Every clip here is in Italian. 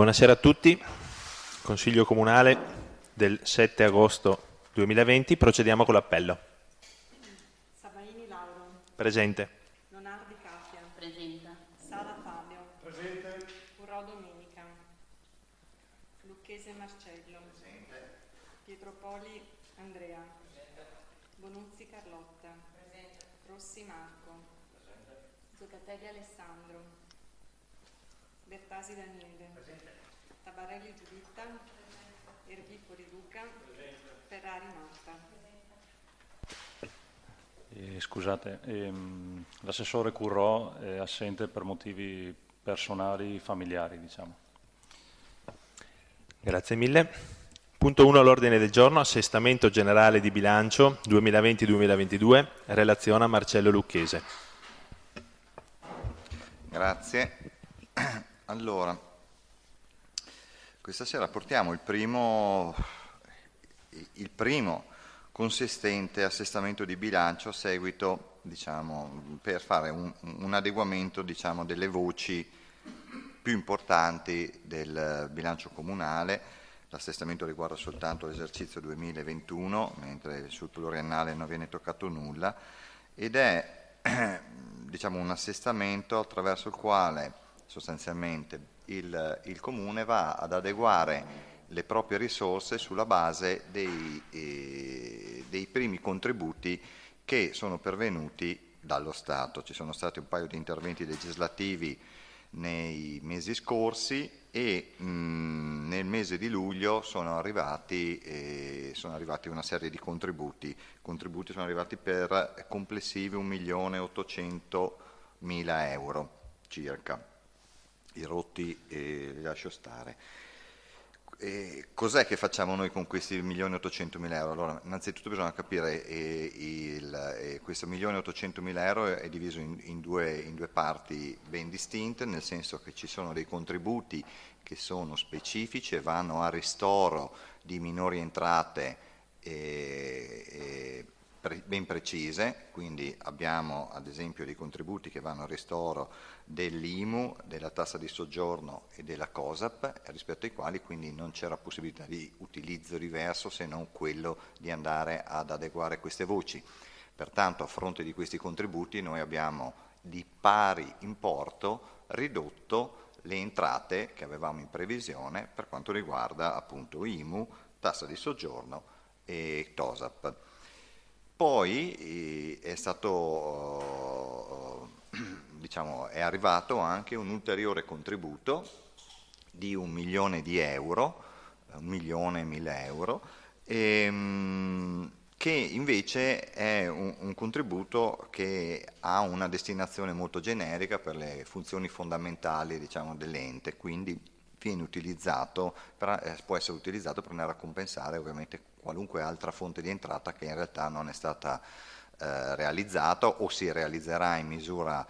Buonasera a tutti, Consiglio Comunale del 7 agosto 2020, procediamo con l'appello. Sabaini Lauro. Presente. Leonardi Capia. Presente. Sala Fabio. Presente. Currò Domenica. Lucchese Marcello. Presente. Pietropoli Andrea. Presente. Bonuzzi Carlotta. Presente. Rossi Marco. Presente. Zucatelli Alessandro. Bertasi Daniele. Presente. Tabarelli Giuditta. Ervicoli Luca. Presente. Ferrari Marta. Eh, scusate, ehm, l'assessore Curro è assente per motivi personali, familiari, diciamo. Grazie mille. Punto 1 all'ordine del giorno, assestamento generale di bilancio 2020-2022, relazione a Marcello Lucchese. Grazie. Allora, questa sera portiamo il primo, il primo, consistente assestamento di bilancio a seguito, diciamo, per fare un, un adeguamento diciamo, delle voci più importanti del bilancio comunale. L'assestamento riguarda soltanto l'esercizio 2021, mentre sul pluriannale non viene toccato nulla, ed è diciamo, un assestamento attraverso il quale sostanzialmente il, il comune va ad adeguare le proprie risorse sulla base dei, eh, dei primi contributi che sono pervenuti dallo Stato. Ci sono stati un paio di interventi legislativi nei mesi scorsi e mh, mm, nel mese di luglio sono arrivati, eh, sono arrivati una serie di contributi. I contributi sono arrivati per complessivi 1.800.000 euro circa i rotti eh, li lascio stare. E cos'è che facciamo noi con questi 1.800.000 euro? Allora, innanzitutto bisogna capire eh, il, eh, questo 1.800.000 euro è diviso in, in, due, in, due, parti ben distinte, nel senso che ci sono dei contributi che sono specifici e vanno a ristoro di minori entrate. Eh, pre- ben precise, quindi abbiamo ad esempio dei contributi che vanno al ristoro dell'IMU, della tassa di soggiorno e della COSAP, rispetto ai quali quindi non c'era possibilità di utilizzo diverso se non quello di andare ad adeguare queste voci. Pertanto a fronte di questi contributi noi abbiamo di pari importo ridotto le entrate che avevamo in previsione per quanto riguarda appunto IMU, tassa di soggiorno e TOSAP. Poi eh, è stato, oh, oh, diciamo, è arrivato anche un ulteriore contributo di un milione di euro, eh, un milione e mille euro, ehm, che invece è un, un, contributo che ha una destinazione molto generica per le funzioni fondamentali diciamo, dell'ente, quindi viene utilizzato, per, eh, può essere utilizzato per andare a compensare ovviamente qualunque altra fonte di entrata che in realtà non è stata eh, realizzata o si realizzerà in misura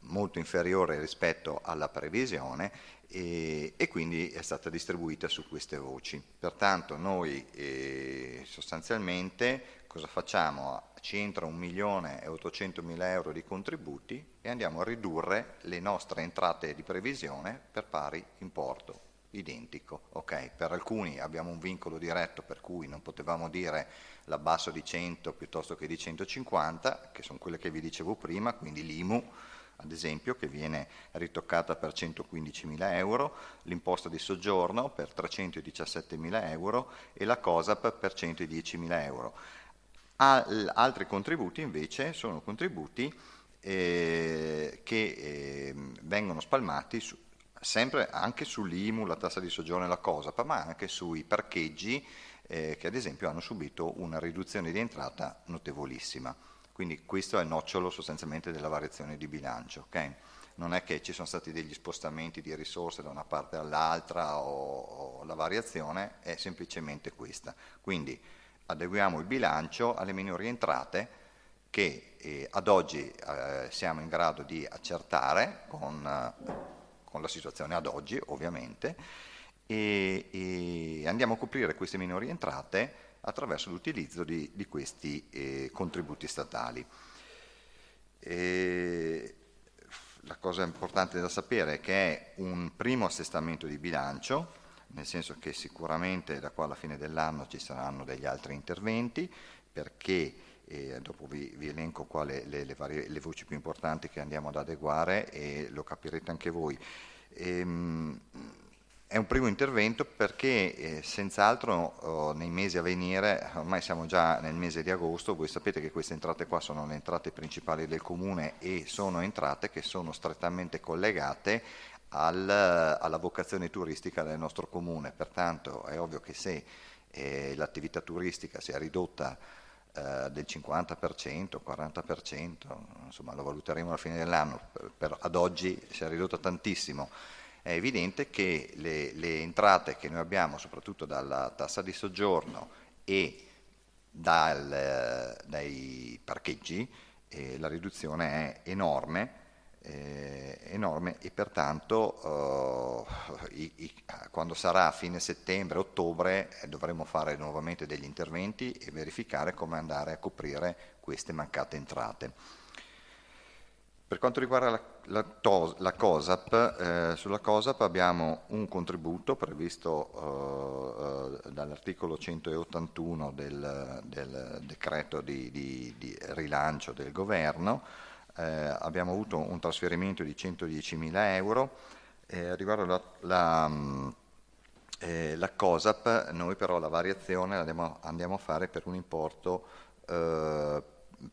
molto inferiore rispetto alla previsione e, e, quindi è stata distribuita su queste voci. Pertanto noi eh, sostanzialmente cosa facciamo? ci entra 1.800.000 euro di contributi e andiamo a ridurre le nostre entrate di previsione per pari importo, identico. Okay. Per alcuni abbiamo un vincolo diretto per cui non potevamo dire l'abbasso di 100 piuttosto che di 150, che sono quelle che vi dicevo prima, quindi l'IMU ad esempio, che viene ritoccata per 115.000 euro, l'imposta di soggiorno per 317.000 euro e la COSAP per 110.000 euro. Al, altri contributi invece sono contributi eh, che eh, vengono spalmati su, sempre anche sull'IMU, la tassa di soggiorno e la COSAP, ma anche sui parcheggi eh, che ad esempio hanno subito una riduzione di entrata notevolissima. Quindi questo è il nocciolo sostanzialmente della variazione di bilancio. Okay? Non è che ci sono stati degli spostamenti di risorse da una parte all'altra o, o la variazione è semplicemente questa. Quindi adeguiamo il bilancio alle minori entrate che eh, ad oggi eh, siamo in grado di accertare con, eh, con la situazione ad oggi ovviamente e, e, andiamo a coprire queste minori entrate attraverso l'utilizzo di, di questi eh, contributi statali. E la cosa importante da sapere è che è un primo assestamento di bilancio nel senso che sicuramente da qua alla fine dell'anno ci saranno degli altri interventi perché e eh, dopo vi, vi elenco qua le, le, le, varie, le, voci più importanti che andiamo ad adeguare e lo capirete anche voi. Ehm, è un primo intervento perché eh, senz'altro oh, nei mesi a venire, ormai siamo già nel mese di agosto, voi sapete che queste entrate qua sono le entrate principali del comune e sono entrate che sono strettamente collegate al, alla vocazione turistica del nostro comune. Pertanto è ovvio che se eh, l'attività turistica si è ridotta eh, del 50%, 40%, insomma lo valuteremo alla fine dell'anno, per, per, ad oggi si è ridotta tantissimo. È evidente che le, le entrate che noi abbiamo, soprattutto dalla tassa di soggiorno e dal, dai parcheggi eh, la riduzione è enorme eh, enorme e pertanto eh, i, i, quando sarà a fine settembre, ottobre eh, dovremo fare nuovamente degli interventi e verificare come andare a coprire queste mancate entrate. Per quanto riguarda la, la, tos, la COSAP, eh, sulla COSAP abbiamo un contributo previsto eh, eh, dall'articolo 181 del, del decreto di, di, di rilancio del governo eh, abbiamo avuto un trasferimento di 110.000 euro. Eh, riguardo la, la, mm, eh, la, COSAP, noi però la variazione la andiamo, andiamo a fare per un importo eh,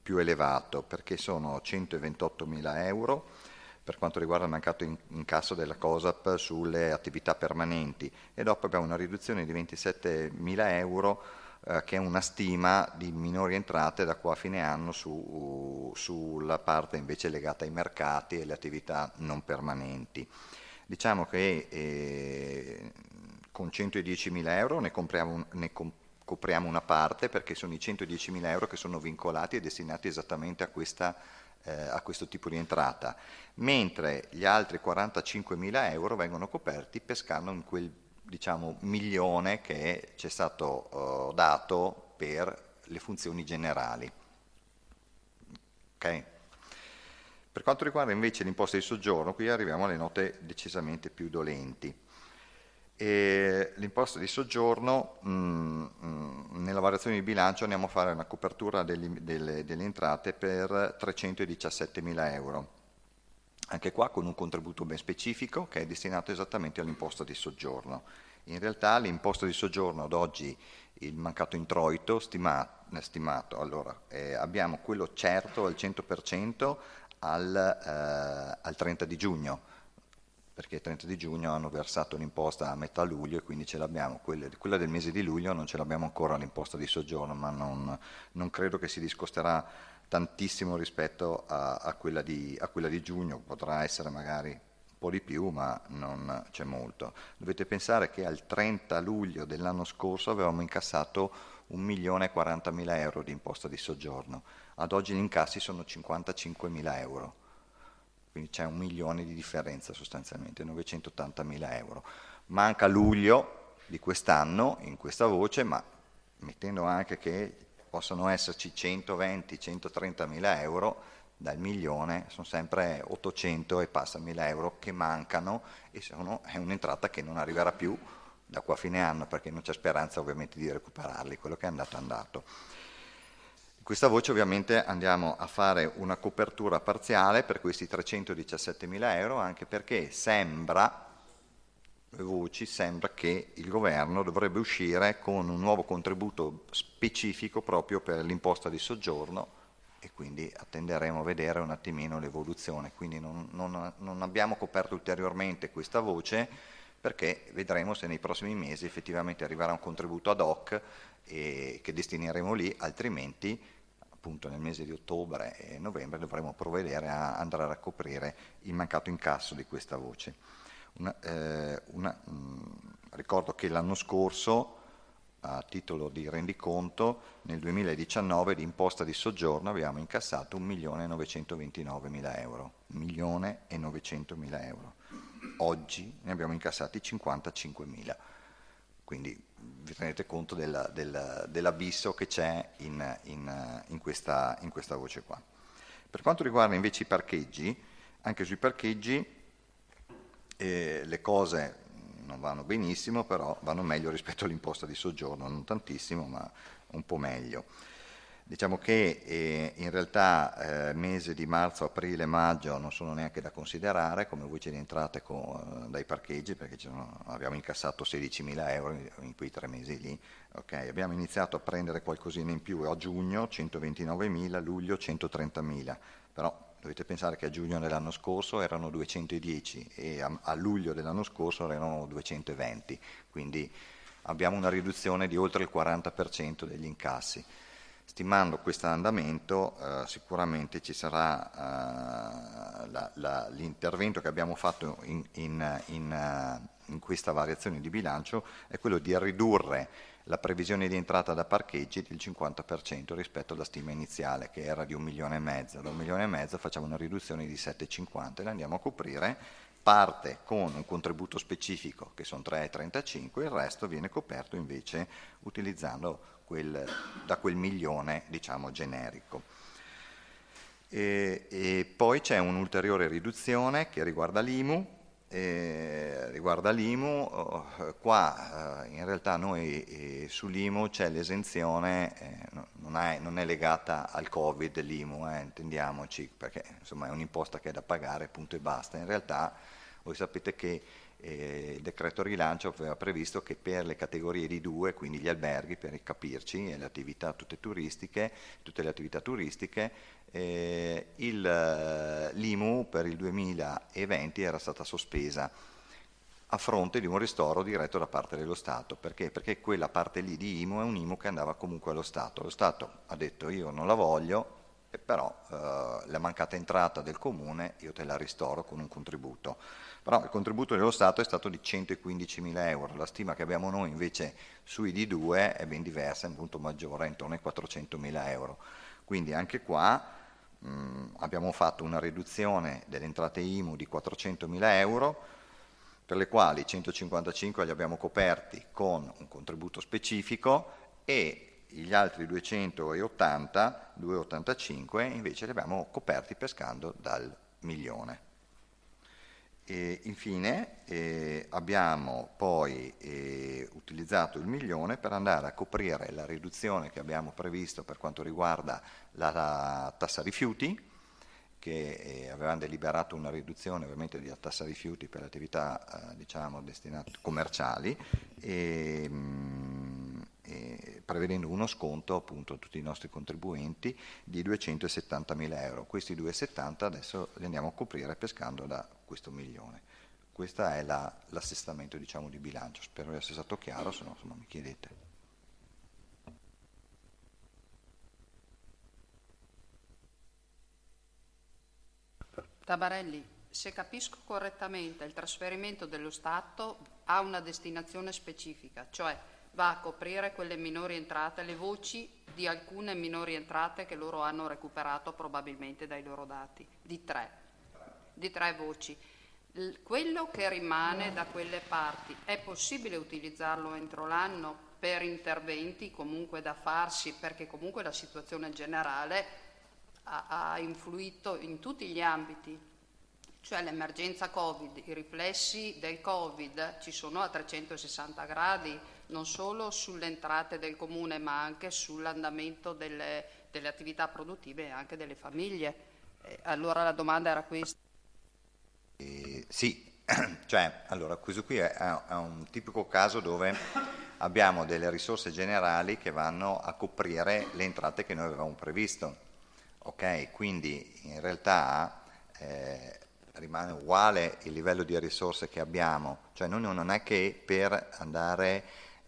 più elevato, perché sono 128.000 euro per quanto riguarda il mancato incasso della COSAP sulle attività permanenti e dopo abbiamo una riduzione di 27.000 euro eh, che è una stima di minori entrate da qua a fine anno su, sulla parte invece legata ai mercati e alle attività non permanenti. Diciamo che eh, con 110.000 euro ne compriamo, ne compriamo copriamo una parte perché sono i 110.000 euro che sono vincolati e destinati esattamente a, questa, eh, a questo tipo di entrata, mentre gli altri 45.000 euro vengono coperti pescando in quel diciamo, milione che ci è stato eh, dato per le funzioni generali. Okay. Per quanto riguarda invece l'imposta di soggiorno, qui arriviamo alle note decisamente più dolenti. l'imposta di soggiorno, mh, mm, mh, mm, nella variazione di bilancio andiamo a fare una copertura degli, delle, delle entrate per 317 mila euro anche qua con un contributo ben specifico che è destinato esattamente all'imposta di soggiorno. In realtà l'imposta di soggiorno ad oggi, il mancato introito stimato, eh, stimato allora, eh, abbiamo quello certo al 100% al, eh, al 30 di giugno, perché il 30 di giugno hanno versato l'imposta a metà luglio e quindi ce l'abbiamo. Quella, del mese di luglio non ce l'abbiamo ancora l'imposta di soggiorno, ma non, non credo che si discosterà tantissimo rispetto a, a, quella di, a, quella di, giugno, potrà essere magari un po' di più, ma non c'è molto. Dovete pensare che al 30 luglio dell'anno scorso avevamo incassato 1.040.000 euro di imposta di soggiorno, ad oggi gli incassi sono 55.000 euro, quindi c'è un milione di differenza sostanzialmente, 980.000 euro. Manca luglio di quest'anno in questa voce, ma mettendo anche che possono esserci 120, 130 mila euro, dal milione sono sempre 800 e passa mila euro che mancano e sono, è un'entrata che non arriverà più da qua a fine anno perché non c'è speranza ovviamente di recuperarli, quello che è andato è andato. In questa voce ovviamente andiamo a fare una copertura parziale per questi 317 mila euro anche perché sembra voci sembra che il governo dovrebbe uscire con un nuovo contributo specifico proprio per l'imposta di soggiorno e quindi attenderemo a vedere un attimino l'evoluzione. Quindi non, non, non abbiamo coperto ulteriormente questa voce perché vedremo se nei prossimi mesi effettivamente arriverà un contributo ad hoc e, che destineremo lì, altrimenti appunto nel mese di ottobre e novembre dovremo provvedere a andare a coprire il mancato incasso di questa voce. Una, eh, una, mh, mm, ricordo che l'anno scorso, a titolo di rendiconto, nel 2019 di imposta di soggiorno abbiamo incassato 1.929.000 euro. 1.900.000 euro. Oggi ne abbiamo incassati 55.000. Quindi mm, vi tenete conto della, della, dell'abisso che c'è in, in, in, questa, in questa voce qua. Per quanto riguarda invece i parcheggi, anche sui parcheggi eh, le cose non vanno benissimo, però vanno meglio rispetto all'imposta di soggiorno, non tantissimo, ma un po' meglio. Diciamo che eh, in realtà eh, mese di marzo, aprile, maggio non sono neanche da considerare come voce di entrate con, eh, dai parcheggi perché sono, abbiamo incassato 16.000 euro in quei tre mesi lì. Okay. Abbiamo iniziato a prendere qualcosina in più a giugno 129.000, luglio 130.000, però Dovete pensare che a giugno dell'anno scorso erano 210 e a, a luglio dell'anno scorso erano 220, quindi abbiamo una riduzione di oltre il 40% degli incassi. Stimando questo andamento eh, sicuramente ci sarà eh, l'intervento che abbiamo fatto in, in, in, eh, in questa variazione di bilancio è quello di ridurre la previsione di entrata da parcheggi del 50% rispetto alla stima iniziale che era di un milione e mezzo. Da un milione e mezzo facciamo una riduzione di 7,50 e la andiamo a coprire parte con un contributo specifico che sono 3,35, il resto viene coperto invece utilizzando quel, da quel milione diciamo generico. E, e poi c'è un'ulteriore riduzione che riguarda l'IMU, eh, riguarda l'IMU, oh, qua eh, in realtà noi eh, sull'IMU c'è l'esenzione, eh, no, non, è, non, è, legata al Covid l'IMU, eh, intendiamoci, perché insomma è un'imposta che è da pagare, punto e basta. In realtà voi sapete che eh, il decreto rilancio aveva previsto che per le categorie di due, quindi gli alberghi per capirci, e le attività tutte turistiche, tutte le attività turistiche, eh, il, eh, l'IMU per il 2020 era stata sospesa a fronte di un ristoro diretto da parte dello Stato. Perché? Perché quella parte lì di IMU è un IMU che andava comunque allo Stato. Lo Stato ha detto io non la voglio, però eh, la mancata entrata del comune io te la ristoro con un contributo. Però il contributo dello Stato è stato di 115.000 euro, la stima che abbiamo noi invece sui D2 è ben diversa, è molto maggiore, intorno ai 400.000 euro. Quindi anche qua mh, mm, abbiamo fatto una riduzione delle entrate IMU di 400.000 euro, per le quali 155 li abbiamo coperti con un contributo specifico e gli altri 280, 285 invece li abbiamo coperti pescando dal milione. E infine eh, abbiamo poi eh, utilizzato il milione per andare a coprire la riduzione che abbiamo previsto per quanto riguarda la, la tassa rifiuti, che eh, avevano deliberato una riduzione ovviamente della tassa rifiuti per le attività eh, diciamo, destinate commerciali. E, ehm, mh, eh, prevedendo uno sconto appunto a tutti i nostri contribuenti di 270 mila euro. Questi 270 adesso li andiamo a coprire pescando da questo milione. Questo è la, l'assestamento diciamo, di bilancio, spero di essere stato chiaro, se no insomma, mi chiedete. Tabarelli, se capisco correttamente, il trasferimento dello Stato ha una destinazione specifica, cioè va a coprire quelle minori entrate, le voci di alcune minori entrate che loro hanno recuperato probabilmente dai loro dati, di tre, di tre voci. L- quello che rimane da quelle parti è possibile utilizzarlo entro l'anno per interventi comunque da farsi, perché comunque la situazione generale ha, ha influito in tutti gli ambiti, cioè l'emergenza Covid, i riflessi del Covid ci sono a 360 gradi non solo sulle entrate del comune ma anche sull'andamento delle, delle, attività produttive e anche delle famiglie. Eh, allora la domanda era questa. Eh, sì, cioè, allora, questo qui è, è un tipico caso dove abbiamo delle risorse generali che vanno a coprire le entrate che noi avevamo previsto. Okay, quindi in realtà eh, rimane uguale il livello di risorse che abbiamo, cioè noi non è che per andare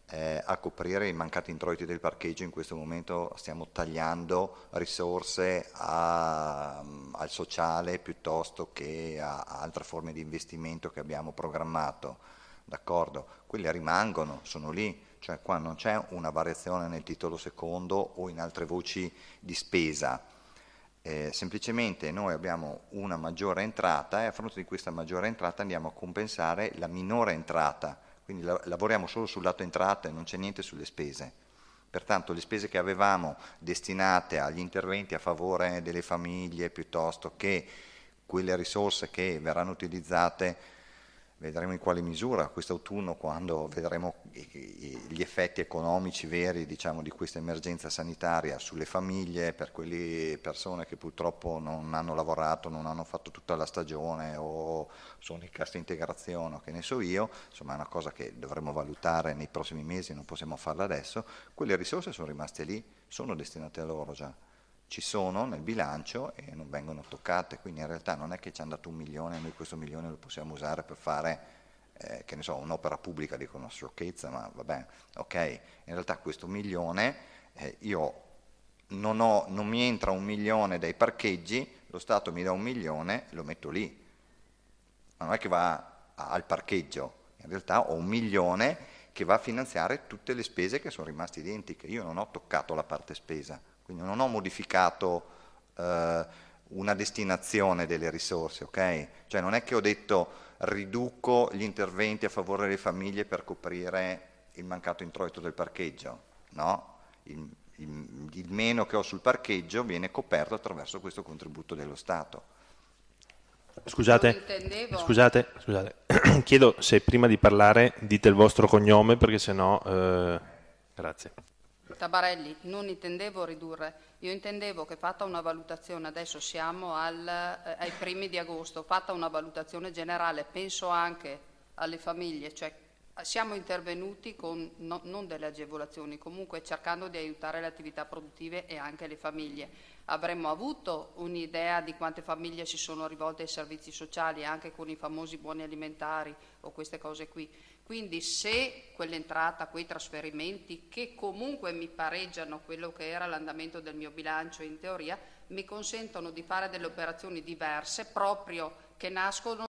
eh, a coprire i mancati introiti del parcheggio, in questo momento stiamo tagliando risorse a, mm, al sociale piuttosto che a, a altre forme di investimento che abbiamo programmato, d'accordo? Quelle rimangono, sono lì, cioè qua non c'è una variazione nel titolo secondo o in altre voci di spesa. Eh, semplicemente noi abbiamo una maggiore entrata e a fronte di questa maggiore entrata andiamo a compensare la minore entrata quindi lavoriamo solo sul lato entrate, non c'è niente sulle spese. Pertanto le spese che avevamo destinate agli interventi a favore delle famiglie piuttosto che quelle risorse che verranno utilizzate vedremo in quale misura quest'autunno quando vedremo gli effetti economici veri diciamo, di questa emergenza sanitaria sulle famiglie, per quelle persone che purtroppo non hanno lavorato, non hanno fatto tutta la stagione o sono in cassa integrazione o che ne so io, insomma è una cosa che dovremo valutare nei prossimi mesi, non possiamo farla adesso, quelle risorse sono rimaste lì, sono destinate a loro già ci sono nel bilancio e non vengono toccate, quindi in realtà non è che ci è dato un milione e noi questo milione lo possiamo usare per fare, eh, che ne so, un'opera pubblica, dico una sciocchezza, ma va bene, ok, in realtà questo milione eh, io non, ho, non mi entra un milione dai parcheggi, lo Stato mi dà un milione, e lo metto lì, ma non è che va al parcheggio, in realtà ho un milione che va a finanziare tutte le spese che sono rimaste identiche, io non ho toccato la parte spesa quindi non ho modificato eh, una destinazione delle risorse, ok? Cioè non è che ho detto riduco gli interventi a favore delle famiglie per coprire il mancato introito del parcheggio, no? Il, il, il meno che ho sul parcheggio viene coperto attraverso questo contributo dello Stato. Scusate, scusate, scusate, chiedo se prima di parlare dite il vostro cognome perché sennò... Eh, grazie. Tabarelli, non intendevo ridurre, io intendevo che fatta una valutazione, adesso siamo al, eh, ai primi di agosto, fatta una valutazione generale, penso anche alle famiglie, cioè siamo intervenuti con no, non delle agevolazioni, comunque cercando di aiutare le attività produttive e anche le famiglie. Avremmo avuto un'idea di quante famiglie si sono rivolte ai servizi sociali, anche con i famosi buoni alimentari o queste cose qui. Quindi se quell'entrata, quei trasferimenti che comunque mi pareggiano quello che era l'andamento del mio bilancio in teoria, mi consentono di fare delle operazioni diverse proprio che nascono